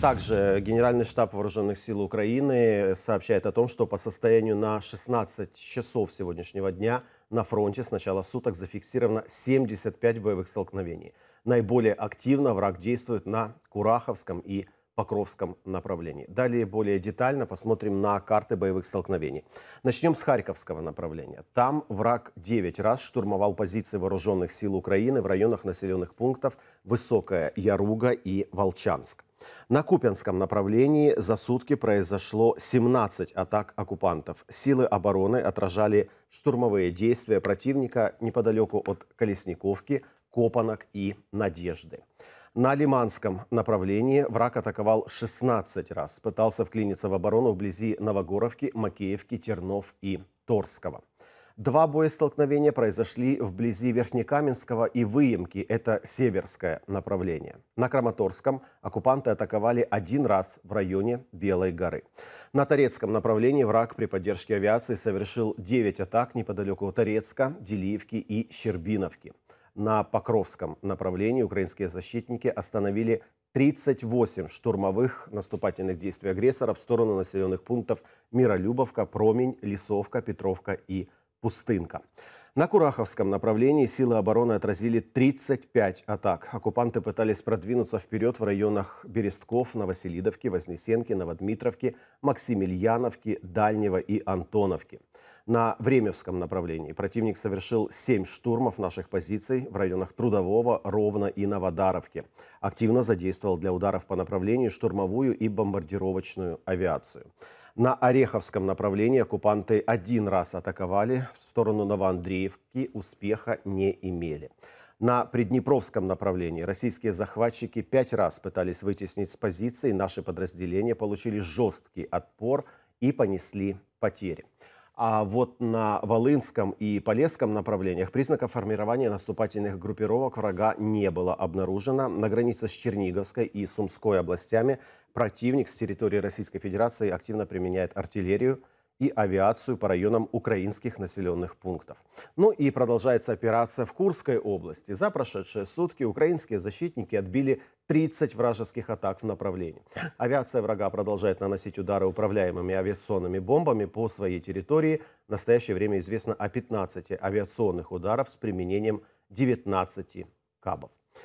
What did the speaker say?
Также Генеральный штаб Вооруженных сил Украины сообщает о том, что по состоянию на 16 часов сегодняшнего дня на фронте с начала суток зафиксировано 75 боевых столкновений. Наиболее активно враг действует на Кураховском и Покровском направлении. Далее более детально посмотрим на карты боевых столкновений. Начнем с Харьковского направления. Там враг 9 раз штурмовал позиции вооруженных сил Украины в районах населенных пунктов Высокая Яруга и Волчанск. На Купянском направлении за сутки произошло 17 атак оккупантов. Силы обороны отражали штурмовые действия противника неподалеку от Колесниковки, Копанок и Надежды. На Лиманском направлении враг атаковал 16 раз, пытался вклиниться в оборону вблизи Новогоровки, Макеевки, Тернов и Торского. Два боестолкновения произошли вблизи Верхнекаменского и Выемки, это северское направление. На Краматорском оккупанты атаковали один раз в районе Белой горы. На Торецком направлении враг при поддержке авиации совершил 9 атак неподалеку от Торецка, Деливки и Щербиновки. На Покровском направлении украинские защитники остановили 38 штурмовых наступательных действий агрессоров в сторону населенных пунктов Миролюбовка, Промень, Лисовка, Петровка и Петровка пустынка на Кураховском направлении силы обороны отразили 35 атак. Окупанты пытались продвинуться вперед в районах Берестков, Новоселидовки, Вознесенки, Новодмитровки, Максимильяновки, Дальнего и Антоновки. На Времевском направлении противник совершил 7 штурмов наших позиций в районах Трудового, Ровно и Новодаровки. Активно задействовал для ударов по направлению штурмовую и бомбардировочную авиацию. На Ореховском направлении оккупанты один раз атаковали в сторону Новоандреевки Авдеевки успеха не имели. На приднепровском направлении российские захватчики пять раз пытались вытеснить с позиций. Наши подразделения получили жесткий отпор и понесли потери. А вот на Волынском и Полесском направлениях признаков формирования наступательных группировок врага не было обнаружено. На границе с Черниговской и Сумской областями противник с территории Российской Федерации активно применяет артиллерию, и авиацию по районам украинских населенных пунктов. Ну и продолжается операция в Курской области. За прошедшие сутки украинские защитники отбили 30 вражеских атак в направлении. Авиация врага продолжает наносить удары управляемыми авиационными бомбами по своей территории. В настоящее время известно о 15 авиационных ударов с применением 19 кабов.